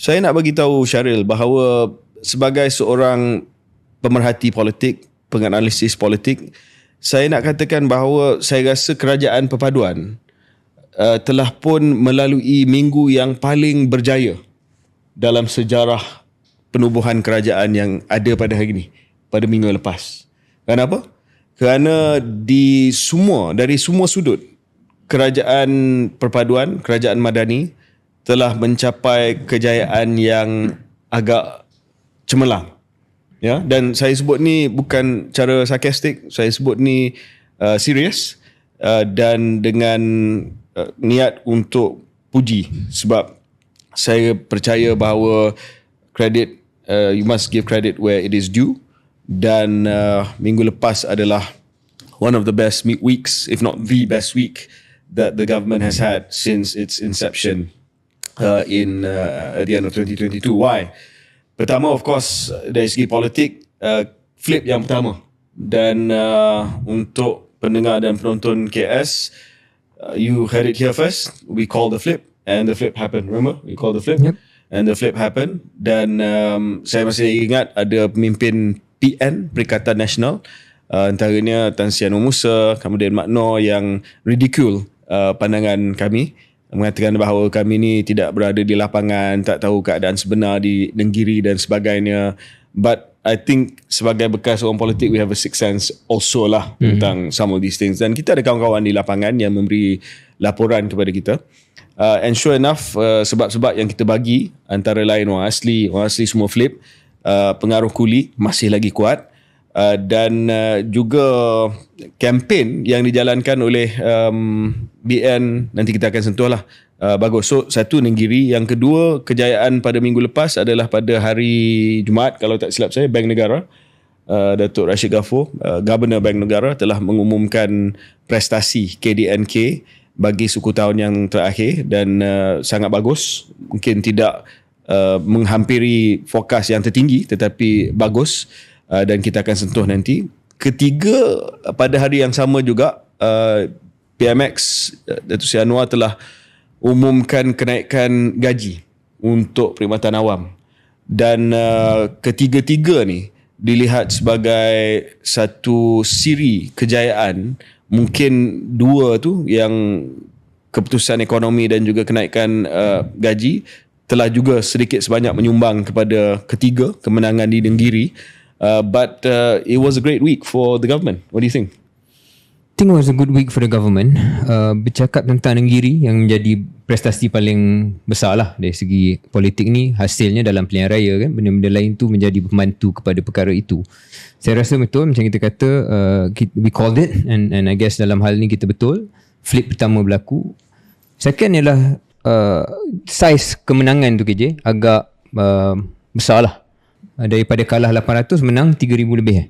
Saya nak bagi tahu Syaril bahawa sebagai seorang pemerhati politik, penganalisis politik, saya nak katakan bahawa saya rasa kerajaan perpaduan uh, telah pun melalui minggu yang paling berjaya dalam sejarah penubuhan kerajaan yang ada pada hari ini, pada minggu lepas. Kenapa? Kerana di semua, dari semua sudut, kerajaan perpaduan, kerajaan madani, telah mencapai kejayaan yang agak cemerlang. Ya, dan saya sebut ni bukan cara sarkastik, saya sebut ni uh, serius uh, dan dengan uh, niat untuk puji sebab saya percaya bahawa credit uh, you must give credit where it is due dan uh, minggu lepas adalah one of the best weeks if not the best week that the government has had since its inception her uh, in uh, at the end of 2022. Why? Pertama, of course, dari segi politik, uh, flip yang pertama. Dan uh, untuk pendengar dan penonton KS, uh, you heard it here first. We call the flip, and the flip happened. Remember, we call the flip, yep. and the flip happened. Dan um, saya masih ingat ada pemimpin PN, Perikatan Nasional, uh, antaranya Tan Sianu Musa, kemudian Makno yang ridicule uh, pandangan kami mengatakan bahawa kami ni tidak berada di lapangan, tak tahu keadaan sebenar di negeri dan sebagainya. But I think sebagai bekas orang politik, we have a sixth sense also lah mm-hmm. tentang some of these things. Dan kita ada kawan-kawan di lapangan yang memberi laporan kepada kita. Uh, and sure enough, uh, sebab-sebab yang kita bagi, antara lain orang asli, orang asli semua flip, uh, pengaruh kuli masih lagi kuat uh, dan uh, juga kempen yang dijalankan oleh um, BN nanti kita akan sentuhlah uh, bagus so satu negeri yang kedua kejayaan pada minggu lepas adalah pada hari Jumaat kalau tak silap saya Bank Negara Uh, Datuk Rashid Ghaffo, uh, Governor Bank Negara telah mengumumkan prestasi KDNK bagi suku tahun yang terakhir dan uh, sangat bagus. Mungkin tidak uh, menghampiri fokus yang tertinggi tetapi bagus. Uh, dan kita akan sentuh nanti. Ketiga pada hari yang sama juga uh, PMX uh, Datuk Seri Anwar telah umumkan kenaikan gaji untuk perkhidmatan awam. Dan uh, ketiga-tiga ni dilihat sebagai satu siri kejayaan mungkin dua tu yang keputusan ekonomi dan juga kenaikan uh, gaji telah juga sedikit sebanyak menyumbang kepada ketiga kemenangan di negeri. Uh, Uh, but uh, it was a great week for the government. What do you think? I think it was a good week for the government. Uh, bercakap tentang Nenggiri yang menjadi prestasi paling besar lah dari segi politik ni. Hasilnya dalam pilihan raya kan, benda-benda lain tu menjadi pemantu kepada perkara itu. Saya rasa betul macam kita kata, uh, we called it and, and I guess dalam hal ni kita betul. Flip pertama berlaku. Second ialah uh, size kemenangan tu KJ agak uh, besar lah Eh, daripada kalah 800 menang 3000 lebih eh.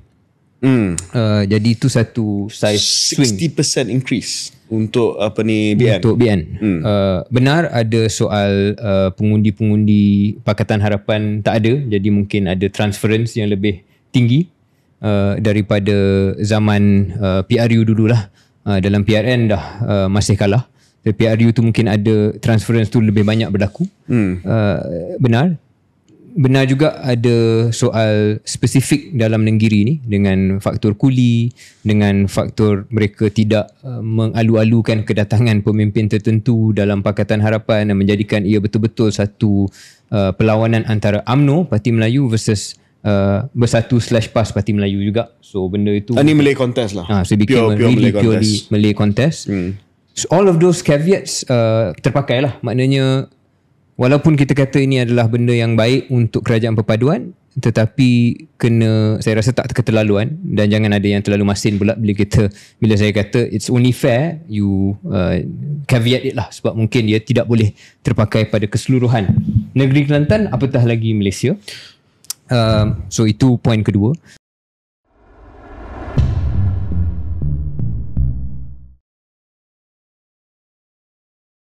Hmm. Uh, jadi itu satu size 60% swing. increase untuk apa ni BN. Untuk BN. Hmm. Uh, benar ada soal uh, pengundi-pengundi Pakatan Harapan tak ada jadi mungkin ada transference yang lebih tinggi uh, daripada zaman uh, PRU dululah. Uh, dalam PRN dah uh, masih kalah. Tapi PRU tu mungkin ada transference tu lebih banyak berlaku. Hmm. Uh, benar benar juga ada soal spesifik dalam negeri ni dengan faktor kuli dengan faktor mereka tidak uh, mengalu-alukan kedatangan pemimpin tertentu dalam pakatan harapan dan menjadikan ia betul-betul satu uh, perlawanan antara AMNO Parti Melayu versus Uh, bersatu slash pas parti Melayu juga so benda itu ini ah, Malay contest lah uh, so it became pure, pure really Malay purely contest. Malay contest hmm. so all of those caveats uh, terpakai maknanya walaupun kita kata ini adalah benda yang baik untuk kerajaan perpaduan tetapi kena saya rasa tak keterlaluan dan jangan ada yang terlalu masin pula bila kita bila saya kata it's only fair you uh, caveat it lah sebab mungkin dia tidak boleh terpakai pada keseluruhan negeri Kelantan apatah lagi Malaysia uh, so itu poin kedua